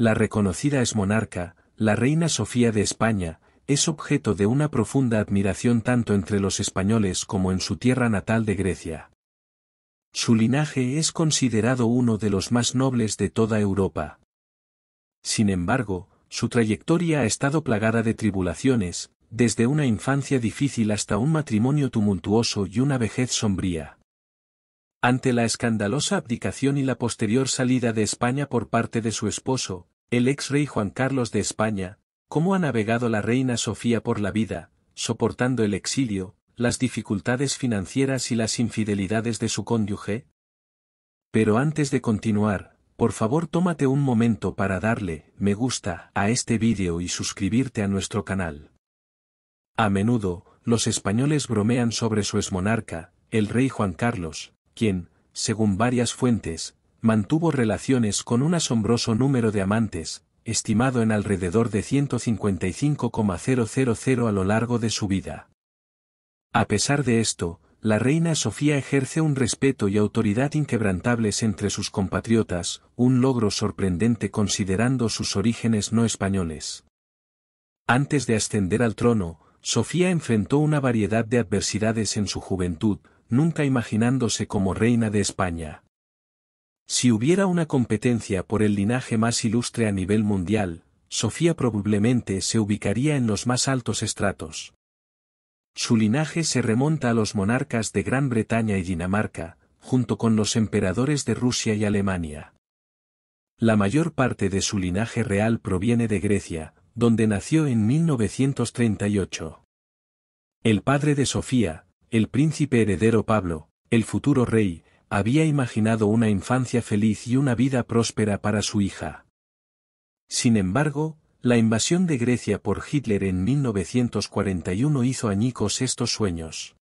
La reconocida es monarca, la reina Sofía de España, es objeto de una profunda admiración tanto entre los españoles como en su tierra natal de Grecia. Su linaje es considerado uno de los más nobles de toda Europa. Sin embargo, su trayectoria ha estado plagada de tribulaciones, desde una infancia difícil hasta un matrimonio tumultuoso y una vejez sombría. Ante la escandalosa abdicación y la posterior salida de España por parte de su esposo, el ex rey Juan Carlos de España, cómo ha navegado la reina Sofía por la vida, soportando el exilio, las dificultades financieras y las infidelidades de su cónyuge? Pero antes de continuar, por favor tómate un momento para darle me gusta a este vídeo y suscribirte a nuestro canal. A menudo, los españoles bromean sobre su monarca, el rey Juan Carlos, quien, según varias fuentes, mantuvo relaciones con un asombroso número de amantes, estimado en alrededor de 155,000 a lo largo de su vida. A pesar de esto, la reina Sofía ejerce un respeto y autoridad inquebrantables entre sus compatriotas, un logro sorprendente considerando sus orígenes no españoles. Antes de ascender al trono, Sofía enfrentó una variedad de adversidades en su juventud, nunca imaginándose como reina de España. Si hubiera una competencia por el linaje más ilustre a nivel mundial, Sofía probablemente se ubicaría en los más altos estratos. Su linaje se remonta a los monarcas de Gran Bretaña y Dinamarca, junto con los emperadores de Rusia y Alemania. La mayor parte de su linaje real proviene de Grecia, donde nació en 1938. El padre de Sofía, el príncipe heredero Pablo, el futuro rey, había imaginado una infancia feliz y una vida próspera para su hija. Sin embargo, la invasión de Grecia por Hitler en 1941 hizo añicos estos sueños.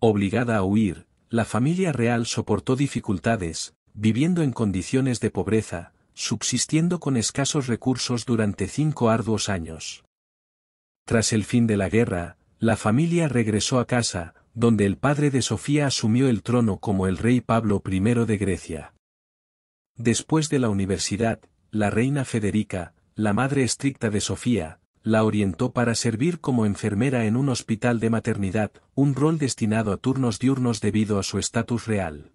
Obligada a huir, la familia real soportó dificultades, viviendo en condiciones de pobreza, subsistiendo con escasos recursos durante cinco arduos años. Tras el fin de la guerra, la familia regresó a casa, donde el padre de Sofía asumió el trono como el rey Pablo I de Grecia. Después de la universidad, la reina Federica, la madre estricta de Sofía, la orientó para servir como enfermera en un hospital de maternidad, un rol destinado a turnos diurnos debido a su estatus real.